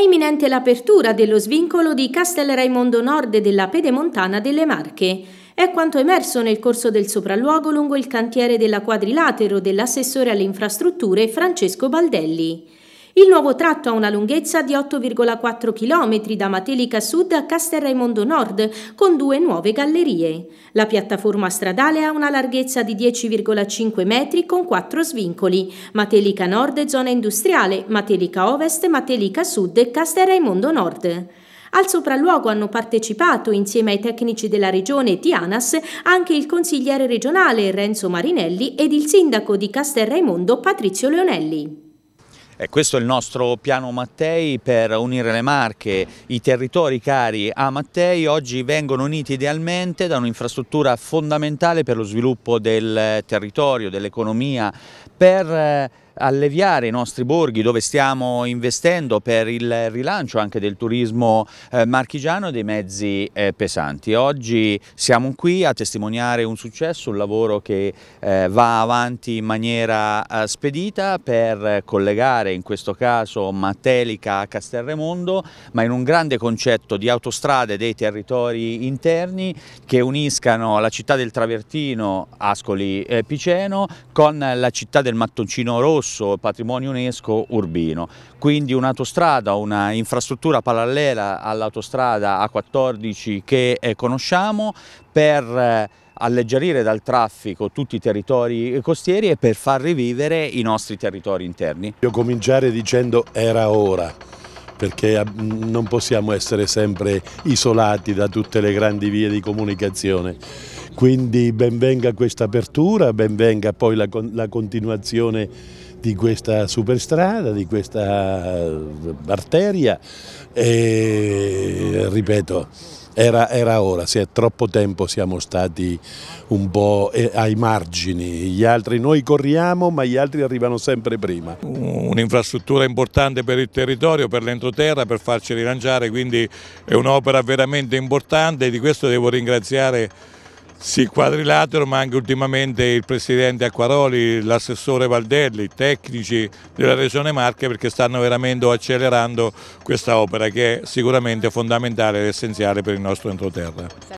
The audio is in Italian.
imminente l'apertura dello svincolo di Castel Raimondo Nord della Pedemontana delle Marche. È quanto emerso nel corso del sopralluogo lungo il cantiere della quadrilatero dell'assessore alle infrastrutture Francesco Baldelli. Il nuovo tratto ha una lunghezza di 8,4 km da Matelica Sud a Castel Raimondo Nord, con due nuove gallerie. La piattaforma stradale ha una larghezza di 10,5 metri con quattro svincoli. Matelica Nord è zona industriale, Matelica Ovest, Matelica Sud e Castel Raimondo Nord. Al sopralluogo hanno partecipato, insieme ai tecnici della regione Tianas, anche il consigliere regionale Renzo Marinelli ed il sindaco di Castel Raimondo Patrizio Leonelli. Eh, questo è il nostro piano Mattei per unire le Marche, i territori cari a Mattei oggi vengono uniti idealmente da un'infrastruttura fondamentale per lo sviluppo del territorio, dell'economia, per eh, alleviare i nostri borghi dove stiamo investendo per il rilancio anche del turismo eh, marchigiano e dei mezzi eh, pesanti. Oggi siamo qui a testimoniare un successo, un lavoro che eh, va avanti in maniera eh, spedita per collegare in questo caso Matelica a Castelremondo, ma in un grande concetto di autostrade dei territori interni che uniscano la città del Travertino, Ascoli Piceno, con la città del Mattoncino Rosso percorso patrimonio UNESCO urbino, quindi un'autostrada, una infrastruttura parallela all'autostrada A14 che eh, conosciamo per eh, alleggerire dal traffico tutti i territori eh, costieri e per far rivivere i nostri territori interni. Io cominciare dicendo era ora perché non possiamo essere sempre isolati da tutte le grandi vie di comunicazione. Quindi benvenga questa apertura, benvenga poi la, la continuazione di questa superstrada, di questa eh, arteria e ripeto, era, era, ora, se è troppo tempo siamo stati un po' eh, ai margini, gli altri noi corriamo ma gli altri arrivano sempre prima. Un'infrastruttura importante per il territorio, per l'entroterra, per farci rilanciare, quindi è un'opera veramente importante e di questo devo ringraziare sì, quadrilatero, ma anche ultimamente il presidente Acquaroli, l'assessore Valdelli, i tecnici della Regione Marche perché stanno veramente accelerando questa opera che è sicuramente fondamentale ed essenziale per il nostro entroterra.